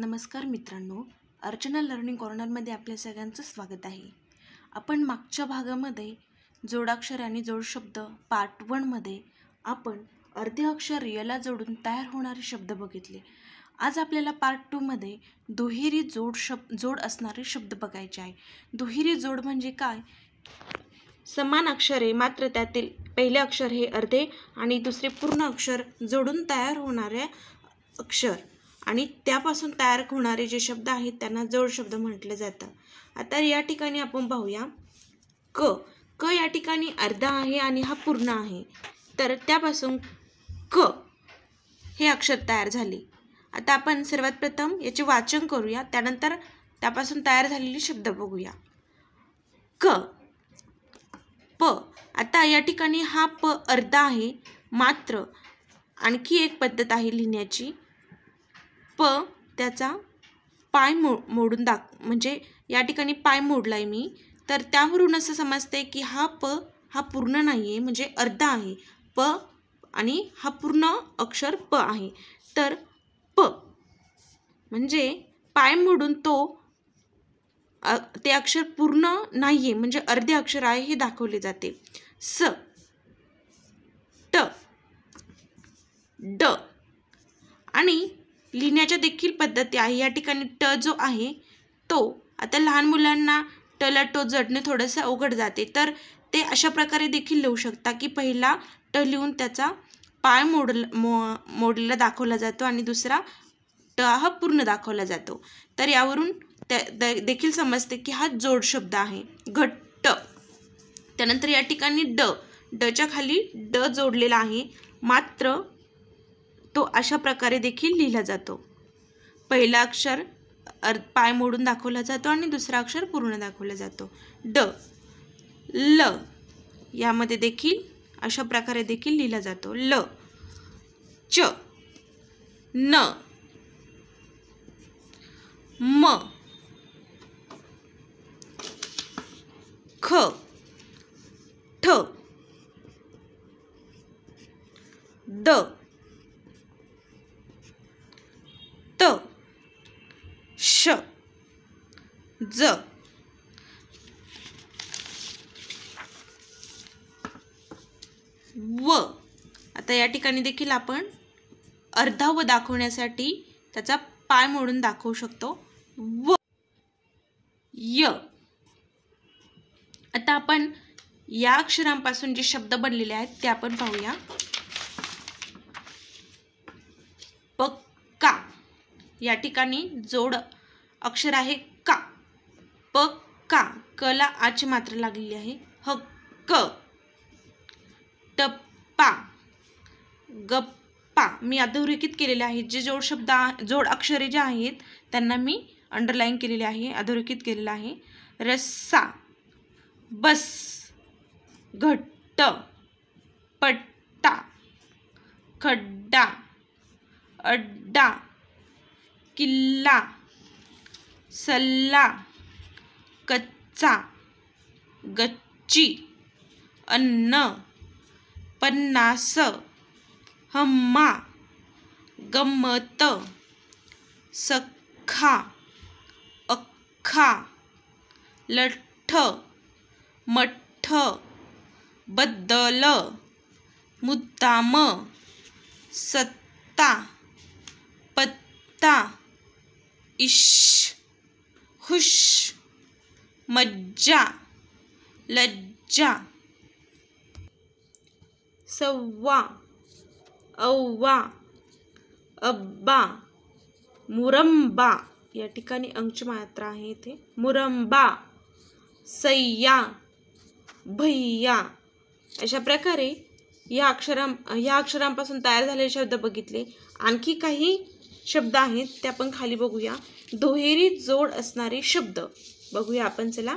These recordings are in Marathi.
नमस्कार मित्रांनो अर्चना लर्निंग कॉर्नरमध्ये आपल्या सगळ्यांचं स्वागत आहे आपण मागच्या भागामध्ये जोडाक्षर आणि जोडशब्द पार्ट वनमध्ये आपण अर्धे अक्षर याला जोडून तयार होणारे शब्द बघितले आज आपल्याला पार्ट टूमध्ये दुहेरी जोड शब्द जोड असणारे शब्द बघायचे आहे दुहेरी जोड म्हणजे काय समान अक्षरे मात्र त्यातील पहिले अक्षर हे अर्धे आणि दुसरे पूर्ण अक्षर जोडून तयार होणारे अक्षर आणि त्यापासून तयार होणारे जे शब्द आहेत त्यांना जोड शब्द म्हटलं जातं आता या ठिकाणी आपण पाहूया क क या ठिकाणी अर्धा आहे आणि हा पूर्ण आहे तर त्यापासून क हे अक्षर तयार झाले आता आपण सर्वात प्रथम याचे वाचन करूया त्यानंतर त्यापासून तयार झालेले शब्द बघूया क प आता या ठिकाणी हा प अर्धा आहे मात्र आणखी एक पद्धत आहे लिहिण्याची प त्याचा पाय मो मोडून दाख म्हणजे या ठिकाणी पाय मोडला आहे मी तर त्यावरून असं समजते की हा प हा पूर्ण नाही आहे म्हणजे अर्धा आहे प आणि हा पूर्ण अक्षर प आहे तर प म्हणजे पाय मोडून तो ते अक्षर पूर्ण नाही आहे म्हणजे अर्धे अक्षर आहे हे दाखवले जाते स ट ड आणि लिहिण्याच्या देखील पद्धती आहे या ठिकाणी ट जो आहे तो आता लहान मुलांना टला टो जडणे थोडंसं अवघड जाते तर ते अशा प्रकारे देखील लिहू शकता की पहिला ट लिहून त्याचा पाय मोडल मो मोडलेला दाखवला जातो आणि दुसरा ट हा पूर्ण दाखवला जातो तर यावरून त्या देखील समजते की हा जोड शब्द आहे घट्ट त्यानंतर या ठिकाणी ड डच्या खाली ड जोडलेला आहे मात्र तो अशा प्रकारे देखील लिहिला जातो पहिला अक्षर अर पाय मोडून दाखवला जातो आणि दुसरा अक्षर पूर्ण दाखवला जातो ड ल यामध्ये देखील अशा प्रकारे देखील लिहिला जातो ल च न म ख ठ द क्ष ज व आता या ठिकाणी देखील आपण अर्धा व दाखवण्यासाठी त्याचा पाय मोडून दाखवू शकतो व य आता आपण या अक्षरांपासून जे शब्द बनलेले आहेत ते आपण पाहूया पक्का या ठिकाणी जोड अक्षर आहे का प का कला आची मात्र लागलेली आहे हक्क टप्पा गप्पा मी अधोरेखित केलेले आहेत जे जोड शब्द जोड अक्षरे जे आहेत त्यांना मी अंडरलाईन केलेले आहे अधोरेखित केलेलं आहे रस्सा बस घट्ट पट्टा खड्डा अड्डा किल्ला सल्ला कच्चा गच्ची अन्न पन्नास हम्मा गम्मत, सख्खा अख्खा लठ्ठ मठ्ठ बद्दल मुद्दाम सत्ता पत्ता इश खुश मज्जा लज्जा सव्वा अव्वा अब्बा मुरंबा या ठिकाणी अंश मात्रा आहे इथे मुरंबा सय्या भैया अशा प्रकारे या अक्षरां या अक्षरांपासून तयार झालेले शब्द बघितले आणखी काही शब्द आहेत ते आपण खाली बघूया दुहेरी जोड असणारे शब्द बघूया आपण चला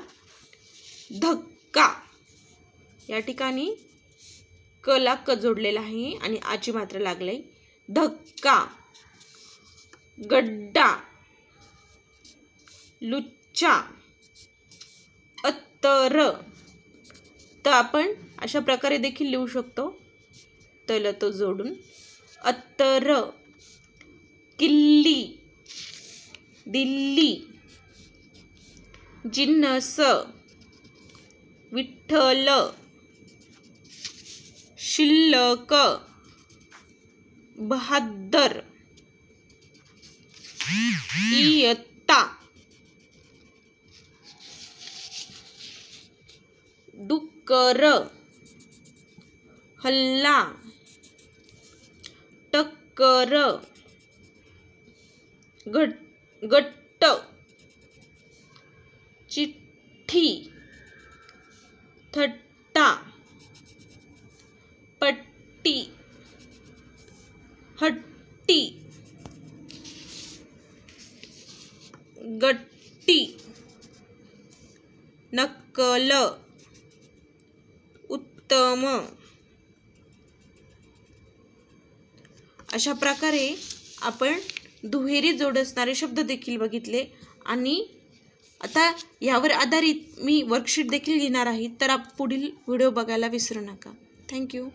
धक्का या ठिकाणी कला क जोडलेला आहे आणि आची मात्र लागले धक्का गड्डा लुच्चा अत्तर तर आपण अशा प्रकारे देखील लिहू शकतो तल तो जोडून अत्तर किल्ली दिल्ली जिन्नस विठ्ठल शिल्लक बहादर इयत्ता डुक्कर हल्ला टक्कर घट गट्ट चिठ्ठी थट्टा पट्टी हट्टी गट्टी नक्कल उत्तम अशा प्रकारे आपण दुहेरी जोड असणारे शब्द देखील बघितले आणि आता यावर आधारित मी वर्कशीट देखील घेणार आहे तर आप पुढील व्हिडिओ बघायला विसरू नका थँक्यू